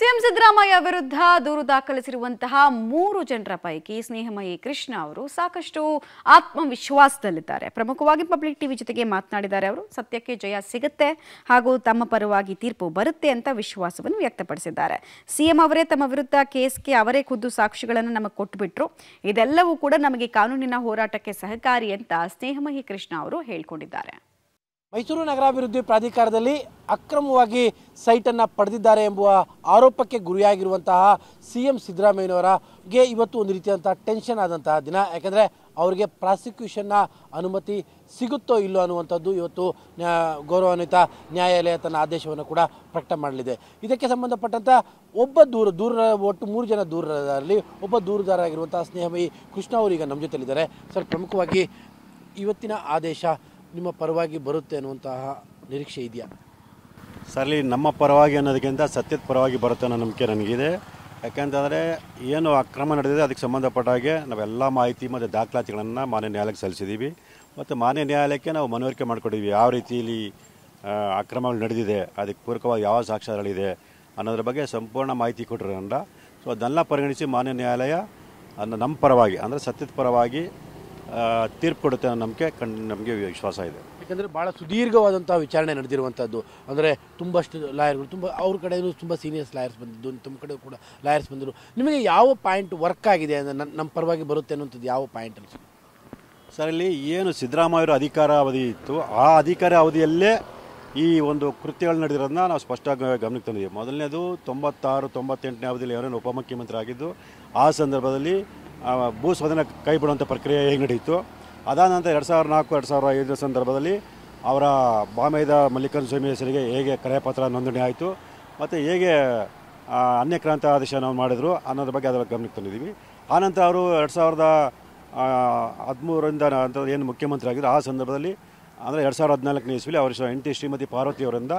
CM Siddaramaiah ವಿರುದ್ಧ ದೂರು ದಾಖಲಿಸಿರುವಂತಹ ಮೂರು ಜನರ ಪೈಕಿ ಸ್ನೇಹಮಯಿ ಕೃಷ್ಣ ಅವರು ಸಾಕಷ್ಟು ಆತ್ಮವಿಶ್ವಾಸದಲ್ಲಿದ್ದಾರೆ ಪ್ರಮುಖವಾಗಿ ಪಬ್ಲಿಕ್ ಟಿವಿ ಜೊತೆಗೆ ಮಾತನಾಡಿದ್ದಾರೆ ಅವರು ಸತ್ಯಕ್ಕೆ ಜಯ ಸಿಗುತ್ತೆ ಹಾಗೂ ತಮ್ಮ ಪರವಾಗಿ ತೀರ್ಪು ಬರುತ್ತೆ ಅಂತ ವಿಶ್ವಾಸವನ್ನು ವ್ಯಕ್ತಪಡಿಸಿದ್ದಾರೆ ಸಿಎಂ ಅವರೇ ತಮ್ಮ ವಿರುದ್ಧ ಕೇಸ್ಗೆ ಅವರೇ ಖುದ್ದು ಸಾಕ್ಷಿಗಳನ್ನು ನಮಗೆ ಕೊಟ್ಟುಬಿಟ್ರು ಇದೆಲ್ಲವೂ ಕೂಡ ನಮಗೆ ಕಾನೂನಿನ ಹೋರಾಟಕ್ಕೆ ಸಹಕಾರಿ ಅಂತ ಸ್ನೇಹಮಯಿ ಕೃಷ್ಣ ಅವರು ಹೇಳಿಕೊಂಡಿದ್ದಾರೆ ಮೈಸೂರು ನಗರಾಭಿವೃದ್ಧಿ ಪ್ರಾಧಿಕಾರದಲ್ಲಿ ಅಕ್ರಮವಾಗಿ ಸೈಟನ್ನು ಪಡೆದಿದ್ದಾರೆ ಎಂಬುವ ಆರೋಪಕ್ಕೆ ಗುರಿಯಾಗಿರುವಂತಹ ಸಿ ಎಂ ಗೆ ಇವತ್ತು ಒಂದು ರೀತಿಯಾದಂಥ ಟೆನ್ಷನ್ ಆದಂತಹ ದಿನ ಯಾಕೆಂದರೆ ಅವರಿಗೆ ಪ್ರಾಸಿಕ್ಯೂಷನ್ನ ಅನುಮತಿ ಸಿಗುತ್ತೋ ಇಲ್ಲೋ ಅನ್ನುವಂಥದ್ದು ಇವತ್ತು ಗೌರವಾನ್ವಿತ ನ್ಯಾಯಾಲಯ ತನ್ನ ಆದೇಶವನ್ನು ಕೂಡ ಪ್ರಕಟ ಮಾಡಲಿದೆ ಇದಕ್ಕೆ ಸಂಬಂಧಪಟ್ಟಂಥ ಒಬ್ಬ ದೂರ ದೂರ ಒಟ್ಟು ಮೂರು ಜನ ದೂರದಲ್ಲಿ ಒಬ್ಬ ದೂರದಾರರಾಗಿರುವಂಥ ಸ್ನೇಹಮಯಿ ಕೃಷ್ಣ ಅವರು ಈಗ ನಮ್ಮ ಜೊತೆಲಿದ್ದಾರೆ ಸರ್ ಪ್ರಮುಖವಾಗಿ ಇವತ್ತಿನ ಆದೇಶ ನಿಮ್ಮ ಪರವಾಗಿ ಬರುತ್ತೆ ಅನ್ನುವಂತಹ ನಿರೀಕ್ಷೆ ಇದೆಯಾ ಸರ್ಲಿ ನಮ್ಮ ಪರವಾಗಿ ಅನ್ನೋದಕ್ಕಿಂತ ಸತ್ಯದ ಪರವಾಗಿ ಬರುತ್ತೆ ಅನ್ನೋ ನಂಬಿಕೆ ನನಗಿದೆ ಯಾಕೆಂತಂದರೆ ಏನು ಅಕ್ರಮ ನಡೆದಿದೆ ಅದಕ್ಕೆ ಸಂಬಂಧಪಟ್ಟ ಹಾಗೆ ನಾವೆಲ್ಲ ಮಾಹಿತಿ ಮತ್ತು ದಾಖಲಾತಿಗಳನ್ನು ಮಾನ್ಯ ನ್ಯಾಯಾಲಯಕ್ಕೆ ಸಲ್ಲಿಸಿದ್ದೀವಿ ಮತ್ತು ಮಾನ್ಯ ನ್ಯಾಯಾಲಯಕ್ಕೆ ನಾವು ಮನವರಿಕೆ ಮಾಡಿಕೊಟ್ಟಿದ್ವಿ ಯಾವ ರೀತಿಯಲ್ಲಿ ಅಕ್ರಮಗಳು ನಡೆದಿದೆ ಅದಕ್ಕೆ ಪೂರಕವಾಗಿ ಯಾವ ಸಾಕ್ಷ್ಯಗಳಿದೆ ಅನ್ನೋದ್ರ ಬಗ್ಗೆ ಸಂಪೂರ್ಣ ಮಾಹಿತಿ ಕೊಟ್ಟಿರೋದ್ರಿಂದ ಸೊ ಅದನ್ನೆಲ್ಲ ಪರಿಗಣಿಸಿ ಮಾನ್ಯ ನ್ಯಾಯಾಲಯ ನಮ್ಮ ಪರವಾಗಿ ಅಂದರೆ ಸತ್ಯದ ಪರವಾಗಿ ತೀರ್ಪು ಕೊಡುತ್ತೆ ಅನ್ನೋ ನಂಬಿಕೆ ನಮಗೆ ವಿಶ್ವಾಸ ಇದೆ ಯಾಕಂದರೆ ಭಾಳ ಸುದೀರ್ಘವಾದಂಥ ವಿಚಾರಣೆ ನಡೆದಿರುವಂಥದ್ದು ಅಂದರೆ ತುಂಬಷ್ಟು ಲಾಯರ್ಗಳು ತುಂಬ ಅವ್ರ ಕಡೆಯೂ ತುಂಬ ಸೀನಿಯರ್ಸ್ ಲಾಯರ್ಸ್ ಬಂದಿದ್ದು ತುಂಬ ಕಡೆ ಕೂಡ ಲಾಯರ್ಸ್ ಬಂದರು ನಿಮಗೆ ಯಾವ ಪಾಯಿಂಟ್ ವರ್ಕ್ ಆಗಿದೆ ನನ್ನ ನಮ್ಮ ಪರವಾಗಿ ಬರುತ್ತೆ ಅನ್ನೋಂಥದ್ದು ಯಾವ ಪಾಯಿಂಟ್ ಅನಿಸುತ್ತೆ ಸರ್ ಅಲ್ಲಿ ಏನು ಸಿದ್ದರಾಮಯ್ಯವರ ಅಧಿಕಾರ ಅವಧಿ ಇತ್ತು ಆ ಅಧಿಕಾರ ಅವಧಿಯಲ್ಲೇ ಈ ಒಂದು ಕೃತ್ಯಗಳು ನಡೆದಿರೋದನ್ನ ನಾವು ಸ್ಪಷ್ಟವಾಗಿ ಗಮನಕ್ಕೆ ತಂದಿದ್ದೀವಿ ಮೊದಲನೇದು ತೊಂಬತ್ತಾರು ತೊಂಬತ್ತೆಂಟನೇ ಅವಧಿಯಲ್ಲಿ ಅವರೇನು ಉಪಮುಖ್ಯಮಂತ್ರಿ ಆಗಿದ್ದು ಆ ಸಂದರ್ಭದಲ್ಲಿ ಭೂ ಸ್ವಾಧೀನ ಕೈ ಪ್ರಕ್ರಿಯೆ ಹೇಗೆ ನಡೆಯಿತು ಅದಾದ ನಂತರ ಎರಡು ಸಾವಿರದ ನಾಲ್ಕು ಎರಡು ಸಾವಿರದ ಐದರ ಸಂದರ್ಭದಲ್ಲಿ ಅವರ ಬಾಂಬೆದ ಮಲ್ಲಿಕಾರ್ಜುನ ಸ್ವಾಮಿ ಹೆಸರಿಗೆ ಹೇಗೆ ಕರೆಪತ್ರ ನೋಂದಣಿ ಆಯಿತು ಮತ್ತು ಹೇಗೆ ಅನ್ಯಕ್ರಾಂತ ಆದೇಶ ನಾವು ಮಾಡಿದರು ಅನ್ನೋದ್ರ ಬಗ್ಗೆ ಅದರ ಗಮನಕ್ಕೆ ತಂದಿದ್ದೀವಿ ಆನಂತರ ಅವರು ಎರಡು ಸಾವಿರದ ಹದಿಮೂರರಿಂದ ನಂತರ ಏನು ಮುಖ್ಯಮಂತ್ರಿ ಆಗಿದ್ರು ಆ ಸಂದರ್ಭದಲ್ಲಿ ಅಂದರೆ ಎರಡು ಸಾವಿರದ ಹದಿನಾಲ್ಕನೇ ಇಸ್ವಿಲಿ ಅವರ ಹೆಂಡತಿ ಶ್ರೀಮತಿ ಪಾರ್ವತಿ ಅವರಿಂದ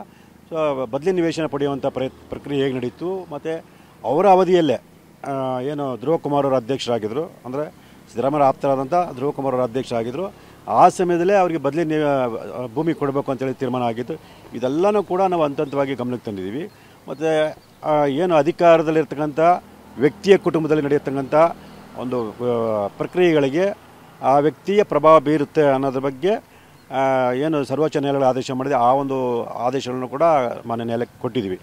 ಬದಲಿ ನಿವೇಶನ ಪಡೆಯುವಂಥ ಪ್ರಯತ್ ಪ್ರಕ್ರಿಯೆ ಹೇಗೆ ನಡೀತು ಮತ್ತು ಅವರ ಅವಧಿಯಲ್ಲೇ ಏನು ಧ್ರುವ ಕುಮಾರ್ ಅವರು ಅಧ್ಯಕ್ಷರಾಗಿದ್ದರು ಅಂದರೆ ಸಿದ್ದರಾಮಯ್ಯ ಆಪ್ತರಾದಂಥ ಧ್ರುವ ಕುಮಾರ್ ಅವರು ಅಧ್ಯಕ್ಷರಾಗಿದ್ದರು ಆ ಸಮಯದಲ್ಲೇ ಅವರಿಗೆ ಬದಲಿ ಭೂಮಿ ಕೊಡಬೇಕು ಅಂತೇಳಿ ತೀರ್ಮಾನ ಆಗಿತ್ತು ಇದೆಲ್ಲನೂ ಕೂಡ ನಾವು ಅಂತಂತವಾಗಿ ಹಂತವಾಗಿ ಗಮನಕ್ಕೆ ತಂದಿದ್ದೀವಿ ಮತ್ತು ಏನು ಅಧಿಕಾರದಲ್ಲಿರ್ತಕ್ಕಂಥ ವ್ಯಕ್ತಿಯ ಕುಟುಂಬದಲ್ಲಿ ನಡೆಯತಕ್ಕಂಥ ಒಂದು ಪ್ರಕ್ರಿಯೆಗಳಿಗೆ ಆ ವ್ಯಕ್ತಿಯ ಪ್ರಭಾವ ಬೀರುತ್ತೆ ಅನ್ನೋದ್ರ ಬಗ್ಗೆ ಏನು ಸರ್ವೋಚ್ಚ ನ್ಯಾಯಾಲಯ ಆದೇಶ ಮಾಡಿದೆ ಆ ಒಂದು ಆದೇಶಗಳನ್ನು ಕೂಡ ಮಾನ್ಯ ನ್ಯಾಯಾಲಯಕ್ಕೆ ಕೊಟ್ಟಿದ್ದೀವಿ